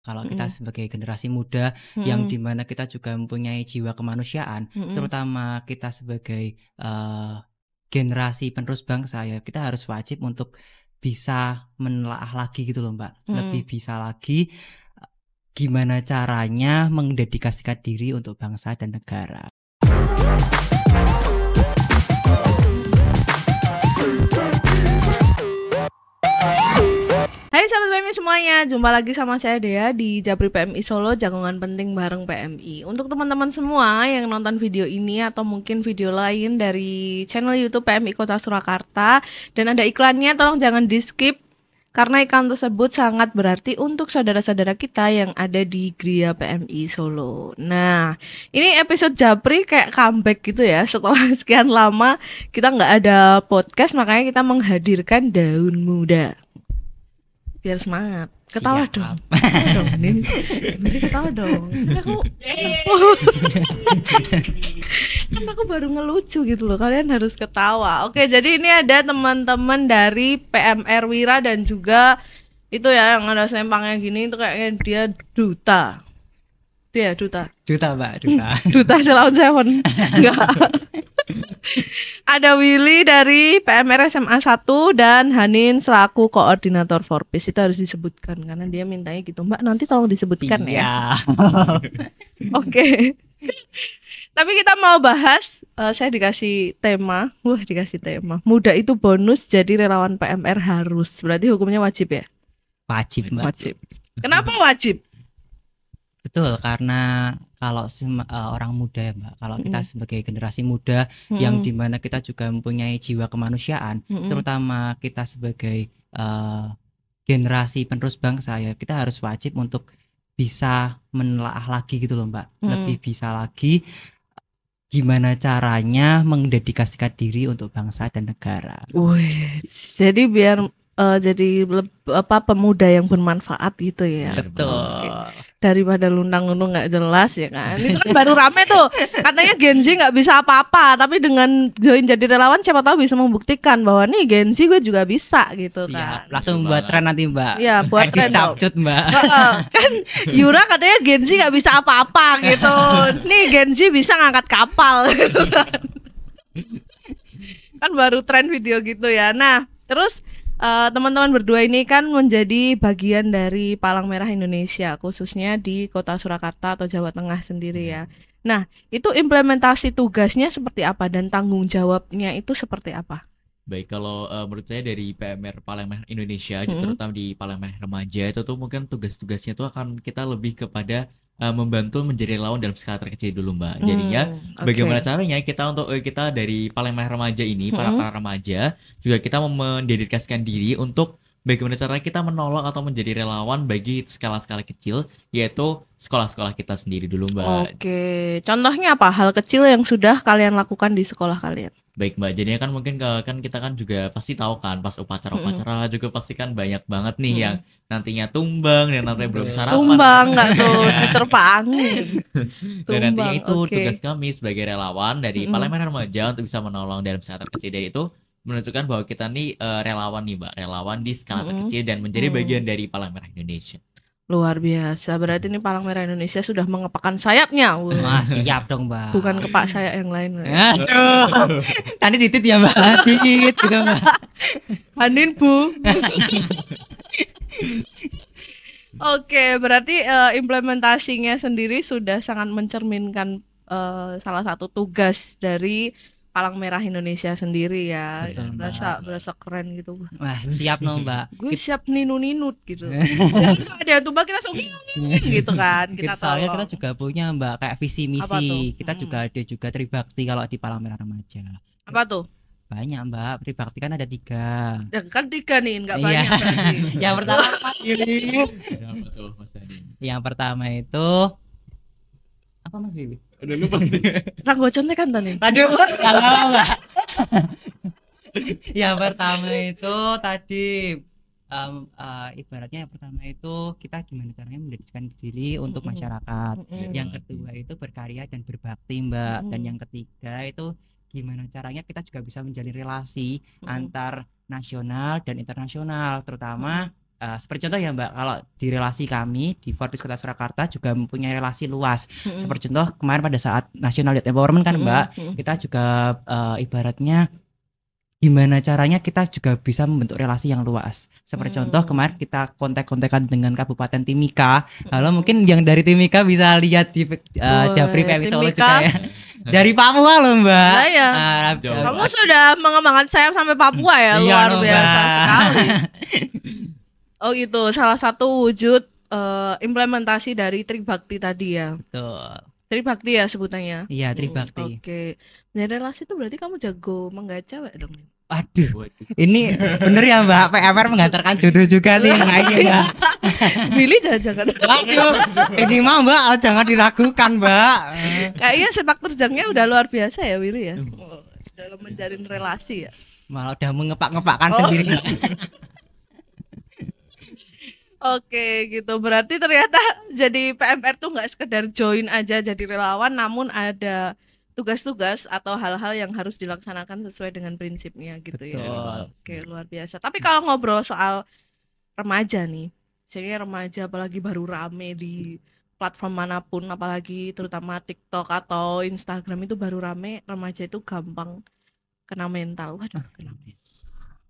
kalau kita mm. sebagai generasi muda mm. yang dimana kita juga mempunyai jiwa kemanusiaan, mm. terutama kita sebagai uh, generasi penerus bangsa ya kita harus wajib untuk bisa menelaah lagi gitu loh mbak, mm. lebih bisa lagi eh, gimana caranya mendedikasikan diri untuk bangsa dan negara. Hai sahabat PMI semuanya, jumpa lagi sama saya Dea di Japri PMI Solo Jagongan Penting bareng PMI. Untuk teman-teman semua yang nonton video ini atau mungkin video lain dari channel YouTube PMI Kota Surakarta dan ada iklannya, tolong jangan di skip karena iklan tersebut sangat berarti untuk saudara-saudara kita yang ada di Gria PMI Solo. Nah, ini episode Japri kayak comeback gitu ya. Setelah sekian lama kita nggak ada podcast, makanya kita menghadirkan daun muda biar semangat ketawa Siap. dong ini ketawa dong kan aku kan aku baru ngelucu gitu loh kalian harus ketawa oke jadi ini ada teman-teman dari PMR Wira dan juga itu ya yang ada sempangnya gini itu kayaknya dia duta dia duta duta mbak duta duta selawan seven enggak ada Willy dari PMR SMA 1 dan Hanin selaku koordinator Forbes itu harus disebutkan karena dia mintanya gitu. Mbak, nanti tolong disebutkan Sia. ya. Iya. Oke. Tapi kita mau bahas uh, saya dikasih tema. Wah, dikasih tema. Muda itu bonus jadi relawan PMR harus. Berarti hukumnya wajib ya? Wajib, Mbak. Wajib. Kenapa wajib? Betul, karena kalau uh, orang muda ya Mbak, kalau mm -hmm. kita sebagai generasi muda mm -hmm. yang dimana kita juga mempunyai jiwa kemanusiaan, mm -hmm. terutama kita sebagai uh, generasi penerus bangsa ya, kita harus wajib untuk bisa menelaah lagi gitu loh Mbak, mm -hmm. lebih bisa lagi gimana caranya mendedikasikan diri untuk bangsa dan negara. Wih, jadi biar uh, jadi apa pemuda yang bermanfaat gitu ya. Betul. Okay daripada lundang-lundung nggak jelas ya kan itu kan baru rame tuh katanya Gen Z nggak bisa apa-apa tapi dengan join jadi relawan siapa tahu bisa membuktikan bahwa nih Gen Z gue juga bisa gitu Siap. kan langsung buat tren nanti mbak ya buat tren capcut mbak kan Yura katanya Gen Z nggak bisa apa-apa gitu nih Gen Z bisa ngangkat kapal gitu kan kan baru tren video gitu ya nah terus Eh, teman-teman uh, berdua ini kan menjadi bagian dari Palang Merah Indonesia khususnya di Kota Surakarta atau Jawa Tengah sendiri ya. Hmm. Nah, itu implementasi tugasnya seperti apa dan tanggung jawabnya itu seperti apa? Baik, kalau uh, menurut saya dari PMR Palang Merah Indonesia, -hmm. terutama di Palang Merah Remaja itu tuh mungkin tugas-tugasnya itu akan kita lebih kepada uh, membantu menjadi relawan dalam skala terkecil dulu mbak. Hmm, Jadinya okay. bagaimana caranya kita untuk eh, kita dari Palembang remaja ini hmm. para para remaja juga kita mendedikasikan diri untuk bagaimana cara kita menolong atau menjadi relawan bagi skala-skala kecil yaitu sekolah-sekolah kita sendiri dulu mbak. Oke, contohnya apa hal kecil yang sudah kalian lakukan di sekolah kalian? Baik Mbak, jadinya kan mungkin kan kita kan juga pasti tahu kan pas upacara-upacara mm-hmm. juga pasti kan banyak banget nih mm-hmm. yang nantinya tumbang dan nanti belum sarapan. Tumbang nggak tuh, iya. diterpa angin. dan nantinya itu okay. tugas kami sebagai relawan dari mm-hmm. Parlemen Remaja untuk bisa menolong dalam skala kecil dari itu menunjukkan bahwa kita nih uh, relawan nih Mbak, relawan di skala mm-hmm. kecil dan menjadi mm-hmm. bagian dari Merah Indonesia. Luar biasa. Berarti ini palang merah Indonesia sudah mengepakkan sayapnya. Wah, siap dong, Mbak. Bukan kepak sayap yang lain. Ya. Aduh. Tadi ditit ya, Mbak. Ditit gitu, Mbak. Andin, Bu. Oke, berarti uh, implementasinya sendiri sudah sangat mencerminkan uh, salah satu tugas dari palang merah Indonesia sendiri ya Betul, berasa berasa keren gitu wah siap nih mbak gue siap ninu ninut gitu ada tuh mbak kita langsung gitu kan kita soalnya tolong. kita juga punya mbak kayak visi misi kita hmm. juga ada juga tribakti kalau di palang merah remaja apa tuh banyak mbak Tribakti kan ada tiga ya, kan tiga nih nggak iya. banyak yang pertama iya, apa yang pertama itu apa mas Bibi Udah lupa. rang contek kan tadi. Aduh, kalau enggak. yang pertama itu tadi um, uh, ibaratnya yang pertama itu kita gimana caranya mendedikasikan diri untuk masyarakat. Yang iya. kedua itu berkarya dan berbakti, Mbak. Dan yang ketiga itu gimana caranya kita juga bisa menjalin relasi antar nasional dan internasional, terutama Uh, seperti contoh ya Mbak, kalau di relasi kami di Forbes Kota Surakarta juga mempunyai relasi luas. Mm-hmm. Seperti contoh kemarin pada saat National Youth Empowerment kan Mbak, mm-hmm. kita juga uh, ibaratnya gimana caranya kita juga bisa membentuk relasi yang luas. Seperti hmm contoh kemarin kita kontak-kontakan dengan Kabupaten Timika. Halo mungkin yang dari Timika bisa lihat di uh, Japri PMI Solo juga ya. dari Papua loh Mbak. Nah, ya. Uh, Kamu sudah mengembangkan sayap sampai Papua ya, iya, luar iya, biasa sekali. Oh gitu, salah satu wujud uh, implementasi dari bakti tadi ya. Betul. bakti ya sebutannya. Iya, Tribakti. Hmm, Oke. Okay. Nah, relasi itu berarti kamu jago menggaca wak dong. Aduh, ini bener ya Mbak, PMR mengantarkan jodoh juga sih mengaji ya. Billy jangan Waduh, ini mah Mbak oh, jangan diragukan Mbak. Kayaknya sepak terjangnya udah luar biasa ya Willy ya. Dalam menjalin relasi ya. Malah udah mengepak-ngepakkan oh. sendiri. Oke gitu berarti ternyata jadi PMR tuh nggak sekedar join aja jadi relawan namun ada tugas-tugas atau hal-hal yang harus dilaksanakan sesuai dengan prinsipnya gitu ya. Betul. ya. Oke, luar biasa. Tapi kalau ngobrol soal remaja nih, jadi remaja apalagi baru rame di platform manapun, apalagi terutama TikTok atau Instagram itu baru rame, remaja itu gampang kena mental. Waduh, kena mental ya?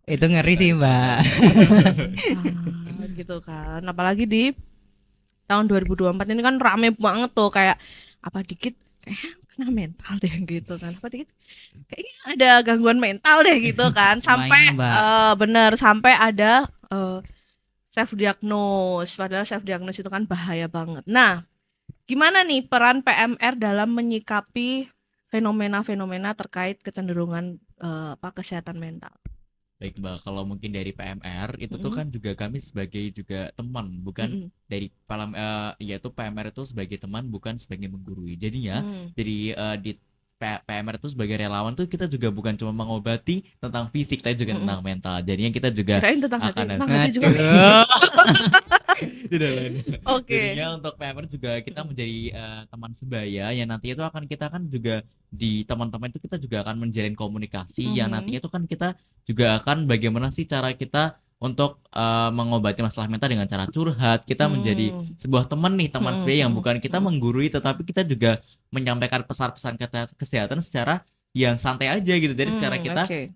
itu ngeri sih mbak ah, gitu kan apalagi di tahun 2024 ini kan rame banget tuh kayak apa dikit kayak kena mental deh gitu kan apa dikit kayaknya ada gangguan mental deh gitu kan sampai uh, bener sampai ada uh, eh, self diagnose padahal self diagnose itu kan bahaya banget nah gimana nih peran PMR dalam menyikapi fenomena-fenomena terkait kecenderungan uh, apa kesehatan mental Baik Mbak, kalau mungkin dari PMR itu mm tuh kan juga kami sebagai juga teman, bukan mm dari palam uh, eh, yaitu PMR itu sebagai teman bukan sebagai menggurui. Jadinya mm. jadi uh, eh, di PMR itu sebagai relawan tuh kita juga bukan cuma mengobati tentang fisik tapi juga mm -hmm. tentang mental. jadi yang kita juga Kirain tentang akan hati, tentang hati juga. tidak lain oke okay. jadinya untuk paper juga kita menjadi uh, teman sebaya yang nanti itu akan kita kan juga di teman-teman itu kita juga akan menjalin komunikasi ya mm -hmm. yang nantinya itu kan kita juga akan bagaimana sih cara kita untuk uh, mengobati masalah mental dengan cara curhat kita mm. menjadi sebuah teman nih teman mm. sebaya yang bukan kita mm-hmm. menggurui tetapi kita juga menyampaikan pesan-pesan kesehatan secara yang santai aja gitu jadi hmm, secara mm, kita okay.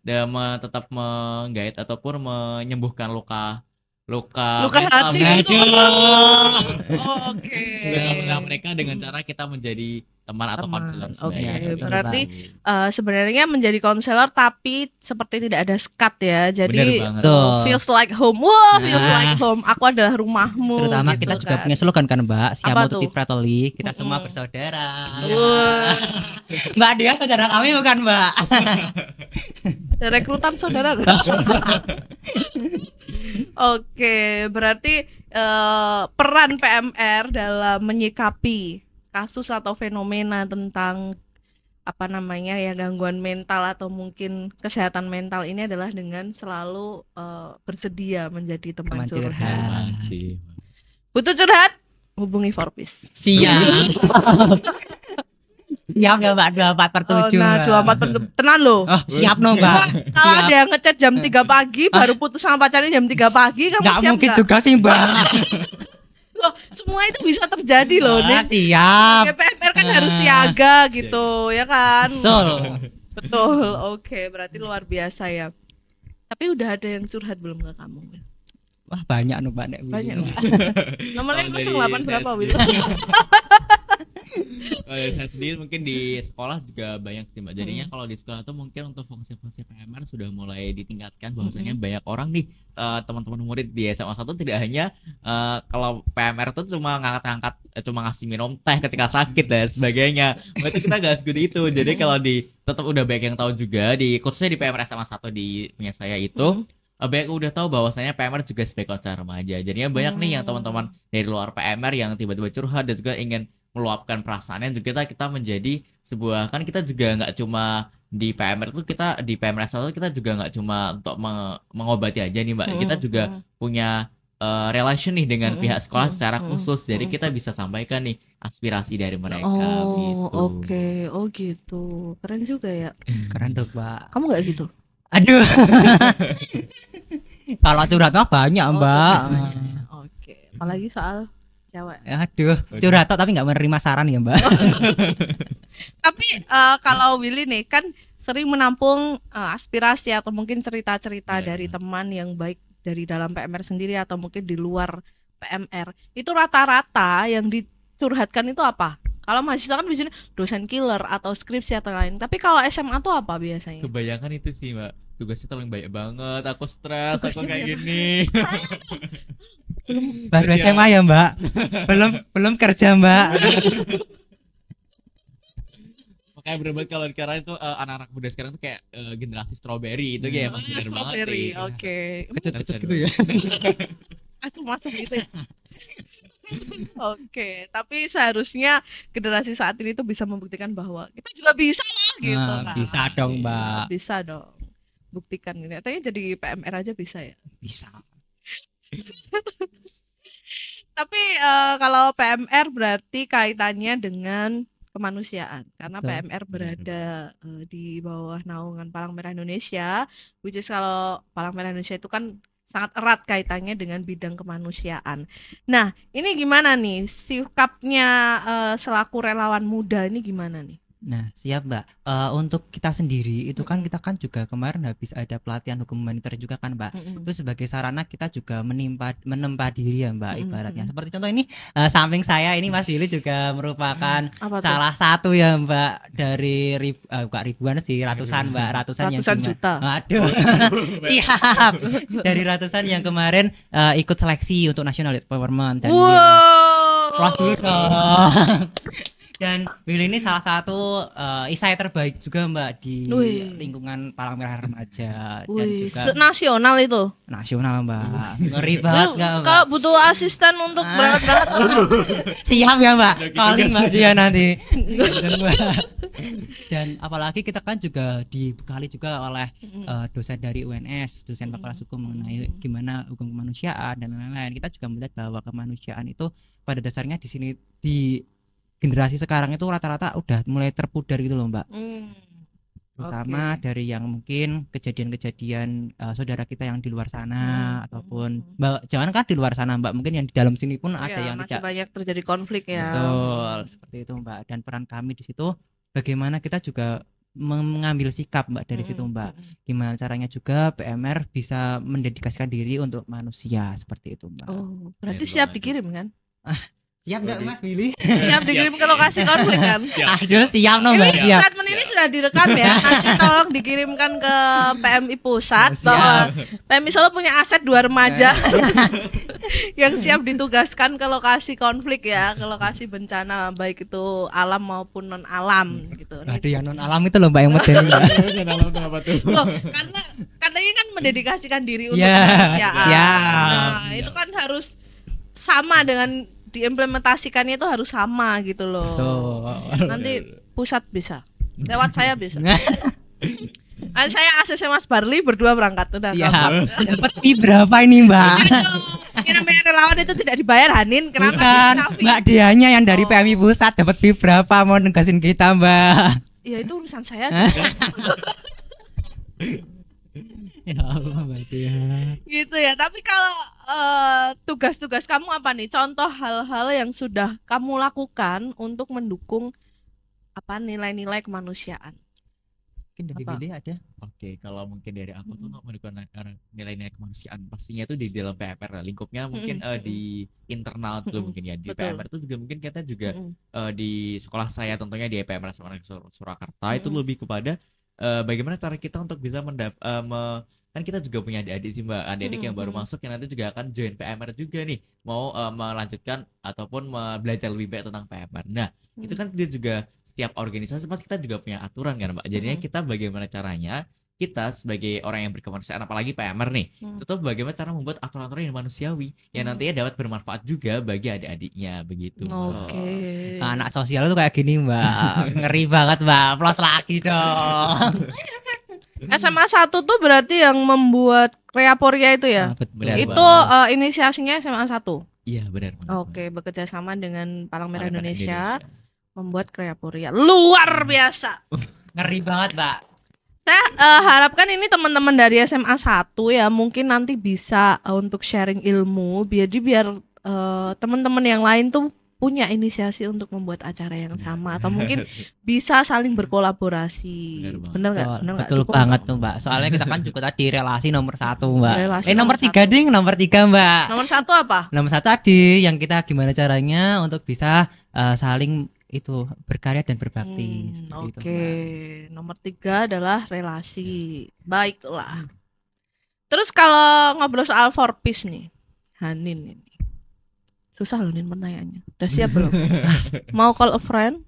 tetap menggait ataupun menyembuhkan luka luka luka hati gitu. oh, oke okay. Nah, mereka dengan cara kita menjadi teman atau konselor Oke, okay. Gitu. berarti uh, sebenarnya menjadi konselor tapi seperti tidak ada skat ya. Jadi feels like home. Wah, nah. feels like home. Aku adalah rumahmu. Terutama gitu kita kan. juga punya slogan kan, Mbak. Siapa tuh fratelli, kita mm -hmm. semua bersaudara. Wah. Mbak dia saudara kami bukan, Mbak. Dari rekrutan saudara. Oke, berarti uh, peran PMR dalam menyikapi kasus atau fenomena tentang apa namanya ya gangguan mental atau mungkin kesehatan mental ini adalah dengan selalu uh, bersedia menjadi teman, curhat. curhat. Butuh curhat? Hubungi Forbes. Siap. Siap ya Mbak 24 per 7. Oh, nah 24 per 7 Tenang loh. Oh, siap no Mbak. Nah, kalau ada yang ngechat jam 3 pagi ah. baru putus sama pacarnya jam 3 pagi kamu gak siap mungkin gak? juga sih Mbak. loh semua itu bisa terjadi loh ah, siap DPR kan ah, harus siaga gitu siap. ya kan betul betul oke okay, berarti luar biasa ya tapi udah ada yang curhat belum ke kamu wah banyak nih mbak Nek banyak nomornya 08 berapa Wil kalau dari saya sendiri mungkin di sekolah juga banyak sih mbak jadinya hmm. kalau di sekolah tuh mungkin untuk fungsi-fungsi PMR sudah mulai ditingkatkan bahwasanya hmm. banyak orang nih teman eh, teman-teman murid di SMA satu tidak hanya uh, kalau PMR tuh cuma ngangkat-ngangkat eh, cuma ngasih minum teh ketika sakit dan sebagainya berarti kita gak segitu itu jadi hmm. kalau di tetap udah banyak yang tahu juga di khususnya di PMR SMA satu di punya saya itu hmm banyak udah tahu bahwasanya PMR juga sebagai konser remaja. Jadinya banyak hmm. nih yang hmm. teman-teman dari luar PMR yang tiba-tiba curhat dan juga ingin meluapkan perasaannya juga kita kita menjadi sebuah kan kita juga nggak cuma di PMR itu kita di PMR itu kita juga nggak cuma untuk meng mengobati aja nih mbak hmm. kita juga hmm. punya uh, relation nih dengan hmm. pihak sekolah hmm. secara khusus hmm. jadi kita bisa sampaikan nih aspirasi dari mereka oh, gitu oke okay. oh gitu keren juga ya keren tuh mbak kamu nggak gitu aduh kalau curhat mah banyak oh, mbak oke okay. apalagi soal Jawa. Aduh, curhat tapi nggak menerima saran ya Mbak. tapi uh, kalau Willy nih kan sering menampung uh, aspirasi atau mungkin cerita-cerita yeah. dari teman yang baik dari dalam PMR sendiri atau mungkin di luar PMR. Itu rata-rata yang dicurhatkan itu apa? Kalau mahasiswa kan biasanya dosen killer atau skripsi atau lain. Tapi kalau SMA tuh apa biasanya? Kebayangkan itu sih, Mbak tugasnya terlalu banyak banget aku stres aku kayak gini belum baru ya. SMA ya mbak belum belum kerja mbak makanya bener-bener kalau sekarang itu uh, eh, anak-anak muda sekarang tuh kayak uh, generasi strawberry itu kayak emang oh, bener banget strawberry oke okay. kecut-kecut gitu ya masuk-masuk gitu ya Oke, okay. tapi seharusnya generasi saat ini tuh bisa membuktikan bahwa kita juga bisa lah gitu nah, kan. Bisa dong, Mbak. Bisa dong buktikan ini, katanya jadi PMR aja bisa ya bisa tapi uh, kalau PMR berarti kaitannya dengan kemanusiaan karena Betul. PMR iya, berada uh, di bawah naungan Palang Merah Indonesia which is kalau Palang Merah Indonesia itu kan sangat erat kaitannya dengan bidang kemanusiaan. Nah, ini gimana nih sikapnya uh, selaku relawan muda ini gimana nih? Nah, siap Mbak. Uh, untuk kita sendiri itu kan kita kan juga kemarin habis ada pelatihan hukum humaniter juga kan Mbak. Mm Itu sebagai sarana kita juga menimpa menempa diri ya Mbak ibaratnya. Seperti contoh ini uh, samping saya ini Mas Dili juga merupakan salah satu ya Mbak dari rib, uh, bukan ribuan sih ratusan Mbak, ratusan, ratusan yang juta. Aduh. siap. Dari ratusan yang kemarin uh, ikut seleksi untuk National Youth Empowerment dan Wow. Kelas dulu dan Willy ini salah satu uh, isai terbaik juga Mbak di Ui. lingkungan Palang Merah Remaja Ui. dan juga nasional itu. Nasional Mbak. Ngeri banget enggak Mbak? Kalau butuh asisten untuk ah. berat berangkat Siap ya Mbak. paling Mbak dia nanti. dan, Mbak. dan apalagi kita kan juga dibekali juga oleh uh, dosen dari UNS, dosen fakultas hukum mengenai gimana hukum kemanusiaan dan lain-lain. Kita juga melihat bahwa kemanusiaan itu pada dasarnya di sini di generasi sekarang itu rata-rata udah mulai terpudar gitu loh mbak mm terutama okay. dari yang mungkin kejadian-kejadian uh, saudara kita yang di luar sana mm. ataupun hmm. mbak jangan kan di luar sana mbak mungkin yang di dalam sini pun iya, ada ya, yang masih tidak banyak terjadi konflik ya betul hmm. seperti itu mbak dan peran kami di situ bagaimana kita juga mengambil sikap mbak dari mm. situ mbak gimana caranya juga PMR bisa mendedikasikan diri untuk manusia seperti itu mbak oh berarti siap dikirim kan Siap nggak Mas Billy? Siap dikirim ke lokasi konflik kan? ah Aduh siap no Mbak. Ini statement ini sudah direkam ya. Nanti tolong dikirimkan ke PMI pusat bahwa PMI Solo punya aset dua remaja yang siap ditugaskan ke lokasi konflik ya, ke lokasi bencana baik itu alam maupun non alam gitu. Nah, yang non alam itu loh Mbak yang medeni non itu Loh, karena katanya kan mendedikasikan diri untuk yeah. kemanusiaan. Iya. Nah, itu kan harus sama dengan diimplementasikannya itu harus sama gitu loh. Betul. Nanti iya, iya, iya. pusat bisa. Lewat saya bisa. Dan ah, saya ACC Mas Barli berdua berangkat tuh. Ya, dapat fee berapa ini, Mbak? kira Namanya relawan itu tidak dibayar Hanin, kenapa? Bukan, Mbak Dianya yang dari oh. PMI Pusat dapat fee berapa mau negasin kita, Mbak? Ya itu urusan saya. ya Allah baca ya. Gitu ya. Tapi kalau tugas eh, tugas-tugas kamu apa nih? Contoh hal-hal yang sudah kamu lakukan untuk mendukung apa nilai-nilai kemanusiaan? Mungkin dari Gede ada. Oke, kalau mungkin dari aku tuh hmm. mendukung eh, nilai-nilai kemanusiaan pastinya tuh di dalam PMR lah. lingkupnya mungkin hmm. uh, di internal tuh hmm. mungkin ya di Betul. PMR itu juga mungkin kita juga hmm. uh, di sekolah saya tentunya di PMR Surakarta hmm. itu lebih kepada uh, bagaimana cara kita untuk bisa mendap uh, me kan kita juga punya adik-adik sih mbak adik-adik hmm. yang baru hmm. masuk yang nanti juga akan join PMR juga nih mau uh, melanjutkan ataupun belajar lebih baik tentang PMR nah hmm. itu kan dia juga setiap organisasi pasti kita juga punya aturan kan mbak jadinya hmm. kita bagaimana caranya kita sebagai orang yang berkemanusiaan apalagi PMR nih hmm. itu tuh bagaimana cara membuat aturan-aturan yang manusiawi yang hmm. nantinya dapat bermanfaat juga bagi adik-adiknya begitu oke okay. anak sosial tuh kayak gini mbak ngeri banget mbak plus lagi dong SMA satu tuh berarti yang membuat Kreaporia itu ya? Ah, benar itu uh, inisiasinya SMA satu. Iya, benar benar Oke, okay, bekerja sama dengan Palang Merah Indonesia, Indonesia membuat Kreaporia. Luar biasa. Ngeri banget, Mbak nah uh, harapkan ini teman-teman dari SMA 1 ya mungkin nanti bisa uh, untuk sharing ilmu biar di biar uh, teman-teman yang lain tuh punya inisiasi untuk membuat acara yang sama atau mungkin bisa saling berkolaborasi. benar nggak? benar nggak? Betul, betul banget tuh mbak. Soalnya kita kan juga tadi relasi nomor satu mbak. Relasi eh nomor, 3 tiga ding, nomor tiga mbak. Nomor satu apa? Nomor satu tadi yang kita gimana caranya untuk bisa uh, saling itu berkarya dan berbakti. Hmm, Oke, okay. nomor tiga adalah relasi. Iya. Baiklah. Hmm. Terus kalau ngobrol soal four piece nih, Hanin ini. Susah loh nih pertanyaannya. Udah siap belum? Mau call a friend?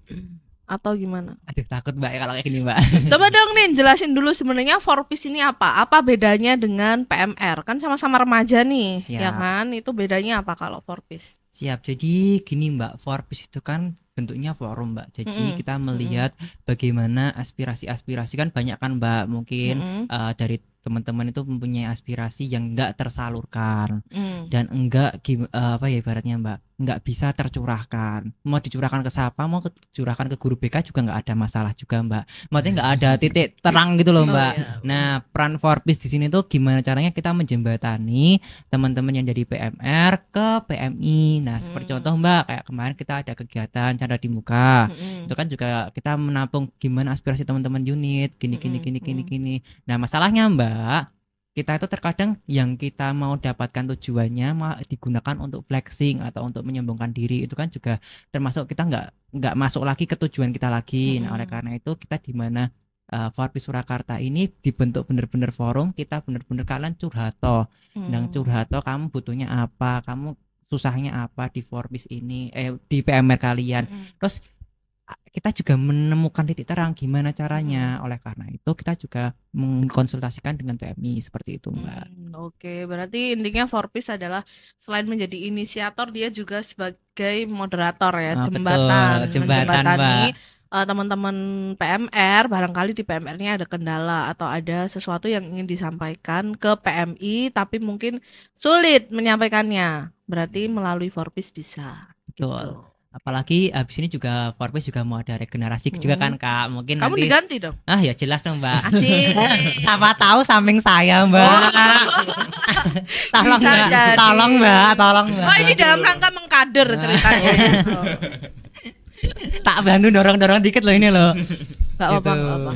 atau gimana? Aduh takut mbak kalau kayak gini mbak. Coba dong nih jelasin dulu sebenarnya four piece ini apa? Apa bedanya dengan PMR? Kan sama-sama remaja nih, ya Siap. ya kan? Itu bedanya apa kalau four piece? Siap. Jadi gini mbak, four piece itu kan bentuknya forum mbak. Jadi mm -hmm. kita melihat mm -hmm. bagaimana aspirasi-aspirasi kan banyak kan mbak. Mungkin mm -hmm. uh, dari teman-teman itu mempunyai aspirasi yang enggak tersalurkan mm. dan enggak uh, eh, apa ya ibaratnya mbak nggak bisa tercurahkan mau dicurahkan ke siapa mau dicurahkan ke guru BK juga nggak ada masalah juga mbak maksudnya nggak ada titik terang gitu loh oh, mbak oh, iya. nah peran Forbis di sini tuh gimana caranya kita menjembatani teman-teman yang jadi PMR ke PMI nah seperti hmm. contoh mbak kayak kemarin kita ada kegiatan canda di muka hmm. itu kan juga kita menampung gimana aspirasi teman-teman unit gini gini gini gini hmm. gini nah masalahnya mbak kita itu terkadang yang kita mau dapatkan tujuannya mau digunakan untuk flexing atau untuk menyombongkan diri itu kan juga termasuk kita nggak nggak masuk lagi ke tujuan kita lagi. Hmm. Nah oleh karena itu kita di mana uh, eh, Forbes Surakarta ini dibentuk benar-benar forum kita benar-benar kalian curhato hmm. dan curhato kamu butuhnya apa kamu susahnya apa di Forbes ini eh di PMR kalian hmm. terus kita juga menemukan titik terang gimana caranya. Hmm. Oleh karena itu kita juga mengkonsultasikan dengan PMI seperti itu, Mbak. Hmm, Oke, okay. berarti intinya Forpis adalah selain menjadi inisiator, dia juga sebagai moderator ya, oh, ah, jembatan, betul. jembatan, mbak. teman eh, teman-teman PMR barangkali di PMR-nya ada kendala atau ada sesuatu yang ingin disampaikan ke PMI tapi mungkin sulit menyampaikannya. Berarti hmm. melalui Forpis bisa. Gitu. Betul. Gitu. Apalagi habis ini juga Forbes juga mau ada regenerasi juga kan Kak. Mungkin Kamu nanti diganti dong. Ah ya jelas dong, Mbak. Asik. Siapa tahu samping saya, Mbak. Oh. tolong, Mbak. Jadi. Tolong, Mbak. Tolong, Mbak. Oh, ini dalam rangka mengkader nah. ceritanya. oh. tak bantu dorong-dorong dikit loh ini loh. Gak apa-apa, gitu. apa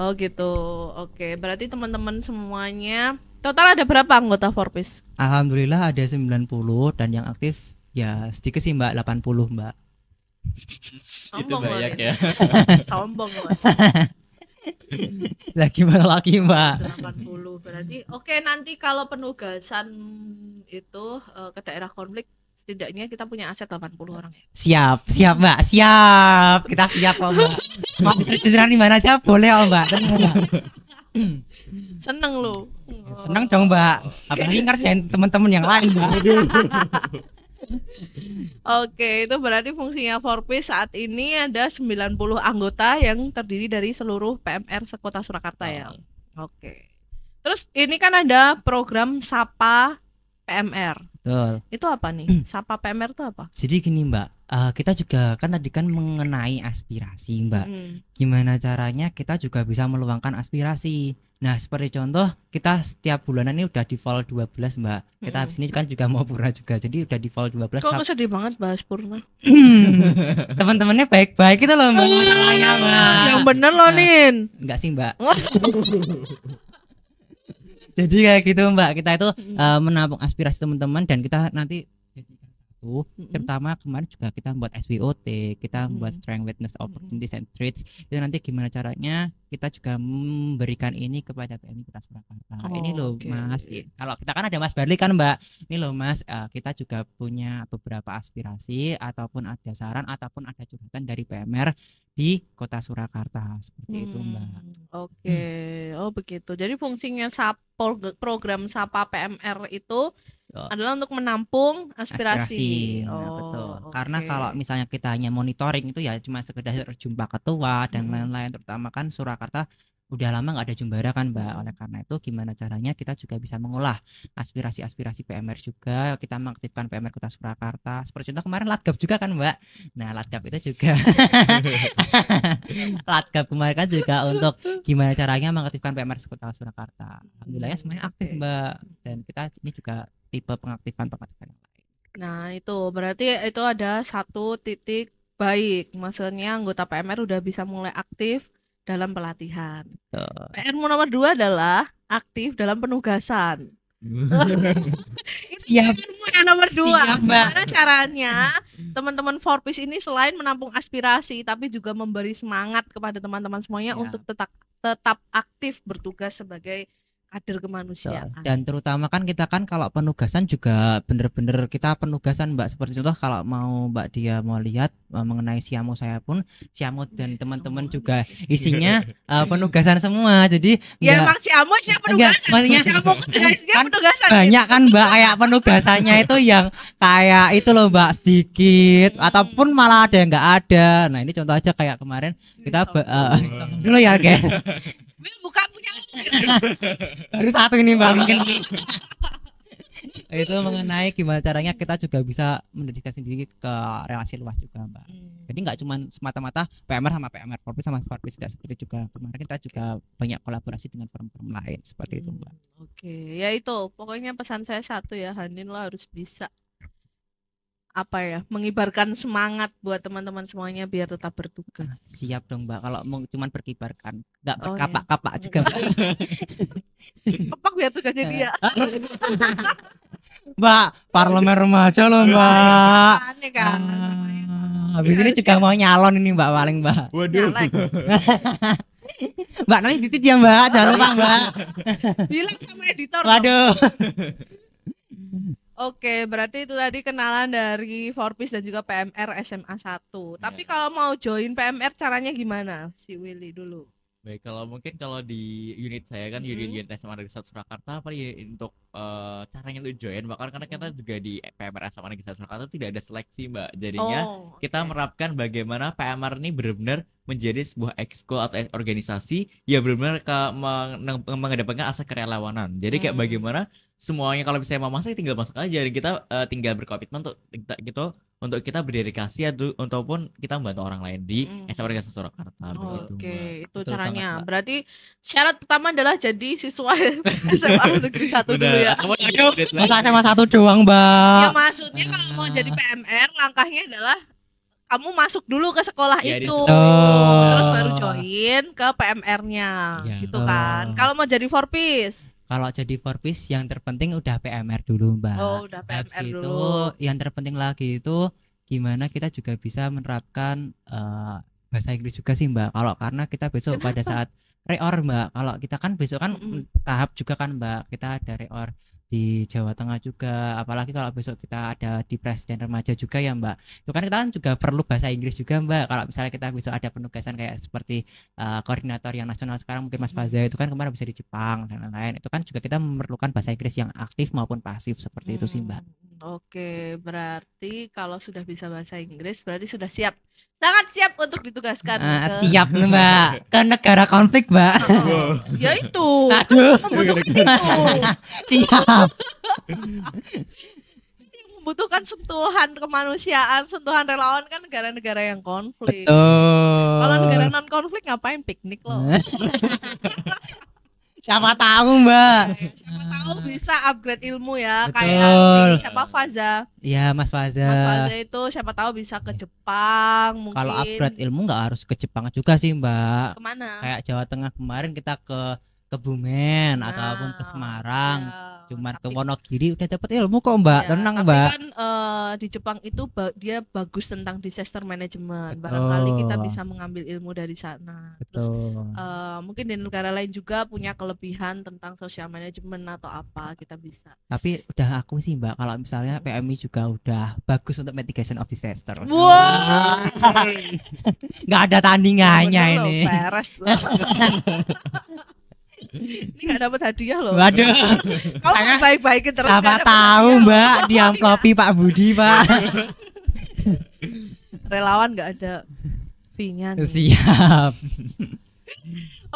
Oh gitu. Oke, berarti teman-teman semuanya total ada berapa anggota Forbes? Alhamdulillah ada 90 dan yang aktif ya sedikit sih mbak 80 mbak itu banyak ya sombong lagi lagi mbak 80 berarti oke okay, nanti kalau penugasan itu uh, ke daerah konflik setidaknya kita punya aset 80 orang ya siap siap mbak siap kita siap kok mbak mau diterjunkan di mana aja boleh om mbak seneng lo seneng dong mbak apalagi ngerjain teman-teman yang lain mbak Oke, itu berarti fungsinya Forpis saat ini ada 90 anggota yang terdiri dari seluruh PMR sekota Surakarta oh. ya. Oke. Terus ini kan ada program Sapa PMR. Betul. Itu apa nih? Sapa PMR itu apa? Jadi gini Mbak, uh, kita juga kan tadi kan mengenai aspirasi Mbak. Hmm. Gimana caranya kita juga bisa meluangkan aspirasi. Nah seperti contoh kita setiap bulanan ini udah di fall 12 Mbak. Kita hmm. habis ini kan juga mau pura juga. Jadi udah di fall 12. Kok sedih banget bahas purna? Teman-temannya baik-baik itu loh iya. Mbak. Yang bener loh nah, Nin. Enggak sih Mbak. jadi kayak gitu mbak kita itu uh, menampung aspirasi teman-teman dan kita nanti itu mm-hmm. terutama kemarin juga kita membuat SWOT kita mm-hmm. buat strength witness opportunities mm and threats itu nanti gimana caranya kita juga memberikan ini kepada PMI Kota Surakarta oh, ini loh okay. mas kalau kita kan ada Mas Berli kan Mbak ini loh mas eh, kita juga punya beberapa aspirasi ataupun ada saran ataupun ada curhatan dari PMR di Kota Surakarta seperti hmm, itu Mbak. Oke, okay. oh begitu. Jadi fungsinya SAP program SAPA PMR itu Betul. adalah untuk menampung aspirasi. aspirasi. Ya, oh, nah, betul. Okay. Karena kalau misalnya kita hanya monitoring itu ya cuma sekedar jumpa ketua dan lain-lain, hmm. terutama kan Surakarta udah lama nggak ada jumbara kan mbak oleh karena itu gimana caranya kita juga bisa mengolah aspirasi-aspirasi PMR juga kita mengaktifkan PMR Kota Surakarta seperti contoh kemarin Latgab juga kan mbak nah Latgab itu juga Latgab kemarin kan juga untuk gimana caranya mengaktifkan PMR Kota Surakarta Alhamdulillah ya hmm, semuanya aktif mbak dan kita ini juga tipe pengaktifan pengaktifan yang lain. Nah itu berarti itu ada satu titik baik, maksudnya anggota PMR udah bisa mulai aktif dalam pelatihan. Tuh. nomor dua adalah aktif dalam penugasan. siap yang nomor dua siap, karena caranya teman-teman Forbes ini selain menampung aspirasi tapi juga memberi semangat kepada teman-teman semuanya siap. untuk tetap tetap aktif bertugas sebagai kader kemanusiaan. Dan terutama kan kita kan kalau penugasan juga bener-bener kita penugasan Mbak seperti contoh kalau mau Mbak dia mau lihat eh, mengenai siamu saya pun siamu dan iya, teman-teman juga isinya uh, penugasan semua. Jadi Ya enggak, emang siamu siapa penugasan? Enggak, maksudnya siamu kan, penugasan. Banyak kan Mbak kayak penugasannya itu yang kayak itu loh Mbak sedikit hmm. ataupun malah ada yang enggak ada. Nah, ini contoh aja kayak kemarin hmm, kita uh, dulu ya guys. mobil bukan punya harus satu ini mbak mungkin itu mengenai gimana caranya kita juga bisa mendedikasikan diri ke relasi luas juga mbak hmm. jadi nggak cuma semata-mata PMR sama PMR Forbes sama Forbes nggak seperti juga kemarin kita juga banyak kolaborasi dengan forum-forum lain seperti hmm. itu mbak oke okay. ya itu pokoknya pesan saya satu ya Hanin lo harus bisa apa ya mengibarkan semangat buat teman-teman semuanya biar tetap bertugas nah, siap dong mbak kalau mau cuman berkibarkan nggak oh, iya. berkapak-kapak oh, iya. juga kapak biar tugasnya dia mbak parlemen remaja loh mbak Aneh, kan? ah, habis ini juga mau nyalon ini mbak paling mbak waduh Mbak nanti titik ya Mbak, jangan lupa Mbak. Bilang sama editor. Waduh. Oke, berarti itu tadi kenalan dari Forpis dan juga PMR SMA 1. Yeah. Tapi ya. kalau mau join PMR caranya gimana? Si Willy dulu. Baik, kalau mungkin kalau di unit saya kan mm-hmm. unit-unit hmm. SMA Negeri 1 Surakarta apa ya untuk uh, caranya lu join bahkan karena kita mm-hmm. juga di PMR SMA Negeri 1 Surakarta tidak ada seleksi, Mbak. Jadinya oh, okay. kita menerapkan bagaimana PMR ini benar-benar menjadi sebuah ekskul atau organisasi yang benar-benar ke mengedepankan asa kerelawanan. Jadi kayak hmm. bagaimana semuanya kalau misalnya mau masak tinggal masak aja dan kita uh, tinggal berkomitmen untuk gitu untuk kita berdedikasi ataupun kita membantu orang lain di mm. SMA Negeri Surakarta oh, Oke, okay. itu, itu caranya. Berarti syarat pertama adalah jadi siswa SMA Negeri 1 dulu ya. Masa SMA 1 doang, Mbak. Ya maksudnya kalau mau ah. jadi PMR langkahnya adalah kamu masuk dulu ke sekolah ya, itu, oh. terus baru oh. join ke PMR-nya, ya. gitu kan. Oh. Kalau mau jadi four piece kalau jadi four piece yang terpenting udah PMR dulu Mbak. Oh, udah PMR Habis dulu. Itu yang terpenting lagi itu gimana kita juga bisa menerapkan uh, bahasa Inggris juga sih Mbak. Kalau karena kita besok Kenapa? pada saat reor Mbak. Kalau kita kan besok kan mm -hmm. tahap juga kan Mbak. Kita ada reor di Jawa Tengah juga apalagi kalau besok kita ada di presiden remaja juga ya Mbak itu kan kita kan juga perlu bahasa Inggris juga Mbak kalau misalnya kita besok ada penugasan kayak seperti uh, koordinator yang nasional sekarang mungkin Mas Fazza itu kan kemarin bisa di Jepang dan lain-lain itu kan juga kita memerlukan bahasa Inggris yang aktif maupun pasif seperti hmm, itu sih Mbak hmm, Oke berarti kalau sudah bisa bahasa Inggris berarti sudah siap sangat siap untuk ditugaskan uh, ke... siap nih mbak ke negara konflik mbak oh, ya itu Aduh. Kan membutuhkan itu siap membutuhkan sentuhan kemanusiaan sentuhan relawan kan negara-negara yang konflik Betul. kalau negara non konflik ngapain piknik loh Siapa tahu Mbak. Siapa tahu bisa upgrade ilmu ya Betul. kayak si siapa Faza. Iya Mas Faza. Mas Faza itu siapa tahu bisa ke Jepang mungkin. Kalau upgrade ilmu nggak harus ke Jepang juga sih Mbak. Kemana? Kayak Jawa Tengah kemarin kita ke Kebumen nah, ataupun ke Semarang ya. cuman ke Wonogiri udah dapat ilmu kok Mbak ya, tenang tapi Mbak kan uh, di Jepang itu dia bagus tentang disaster management barangkali kita bisa mengambil ilmu dari sana Betul. terus uh, mungkin di negara lain juga punya kelebihan tentang social management atau apa kita bisa tapi udah aku sih Mbak kalau misalnya PMI juga udah bagus untuk mitigation of disaster wow. nggak ada tandingannya ini loh, Ini gak dapat hadiah loh. Waduh. Kamu baik-baikin terus. Siapa tahu Mbak di amplopi Pak Budi Pak. Relawan gak ada fee Siap.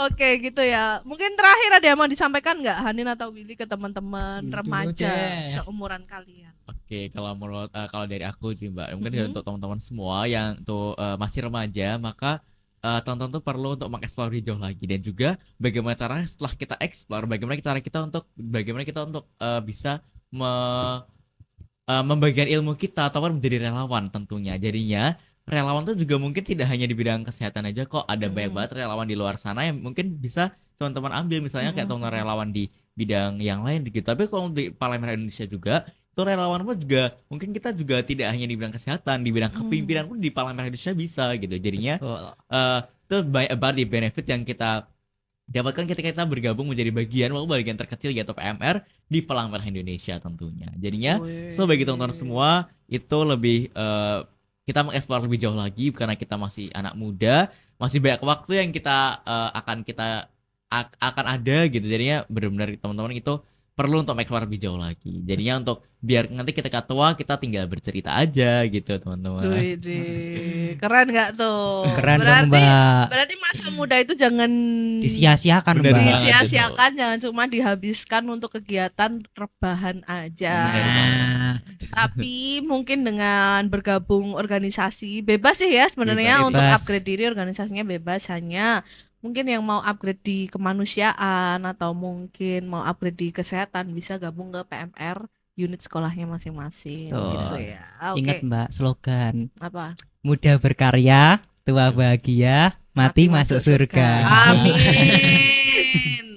Oke gitu ya. Mungkin terakhir ada yang mau disampaikan nggak Hanin atau Willy ke teman-teman remaja seumuran kalian? Oke, kalau menurut uh, kalau dari aku sih Mbak, mungkin mm -hmm. untuk teman-teman semua yang tuh uh, masih remaja, maka uh, tonton tuh perlu untuk mengeksplor jauh lagi dan juga bagaimana cara setelah kita eksplor bagaimana cara kita untuk bagaimana kita untuk uh, bisa me, uh, membagikan ilmu kita atau menjadi relawan tentunya jadinya relawan tuh juga mungkin tidak hanya di bidang kesehatan aja kok ada hmm. banyak banget relawan di luar sana yang mungkin bisa teman-teman ambil misalnya hmm. kayak teman relawan di bidang yang lain gitu tapi kalau di Parlemen Indonesia juga tuh relawan pun juga mungkin kita juga tidak hanya di bidang kesehatan di bidang hmm. kepimpinan pun di Parlemen Indonesia bisa gitu jadinya eh, itu uh, itu banget di benefit yang kita dapatkan ketika kita bergabung menjadi bagian walaupun bagian terkecil yaitu PMR di Palang Merah Indonesia tentunya. Jadinya Wee. so bagi teman-teman semua itu lebih uh, kita mengeksplor lebih jauh lagi karena kita masih anak muda, masih banyak waktu yang kita uh, akan kita akan ada gitu. Jadinya benar-benar teman-teman itu perlu untuk explore lebih jauh lagi. Jadinya untuk biar nanti kita ketua kita tinggal bercerita aja gitu teman-teman. Keren nggak tuh? Keren berarti, dong mbak. Berarti masa muda itu jangan disia-siakan mbak. Disia-siakan jangan cuma dihabiskan untuk kegiatan rebahan aja. Nah. Tapi mungkin dengan bergabung organisasi bebas sih ya sebenarnya untuk upgrade diri organisasinya bebas hanya mungkin yang mau upgrade di kemanusiaan atau mungkin mau upgrade di kesehatan bisa gabung ke PMR unit sekolahnya masing-masing gitu ya. Okay. Ingat Mbak slogan. Apa? Muda berkarya, tua bahagia, mati, mati masuk, surga. surga. Amin.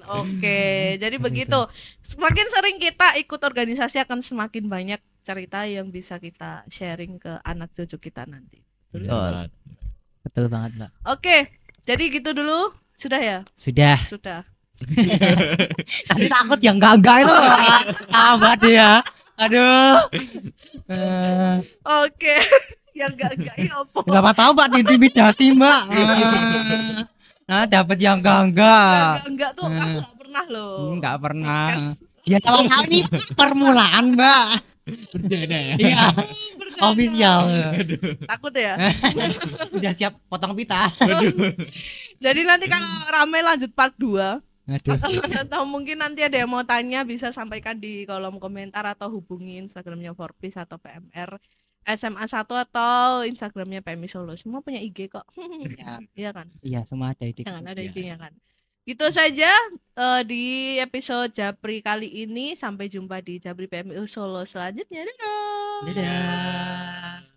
Oke, okay. jadi begitu. Semakin sering kita ikut organisasi akan semakin banyak cerita yang bisa kita sharing ke anak cucu kita nanti. Betul. Betul banget, Mbak. Oke. Okay. Jadi gitu dulu. Sudah ya? Sudah. Sudah. Tadi takut yang enggak-enggak itu Amat eh. ya? Aduh. Oke. Yang enggak-enggak ya apa? Enggak tahu Mbak intimidasi, Mbak. Eh. Nah, dapat yang enggak-enggak. Enggak tuh, aku eh. enggak pernah loh. Enggak pernah. Ya sama tahu permulaan, Mbak. Berdana ya. Iya. Official. Takut ya. Udah siap potong pita. Jadi nanti kalau rame lanjut part 2. Atau mungkin nanti ada yang mau tanya bisa sampaikan di kolom komentar atau hubungi Instagramnya forpis atau PMR SMA 1 atau Instagramnya PMI Solo. Semua punya IG kok. Iya. iya kan? Iya, semua ada IG. Ya kan? ada IG-nya kan gitu saja uh, di episode Japri kali ini. Sampai jumpa di Japri PMU Solo selanjutnya. Dadah. Dadah.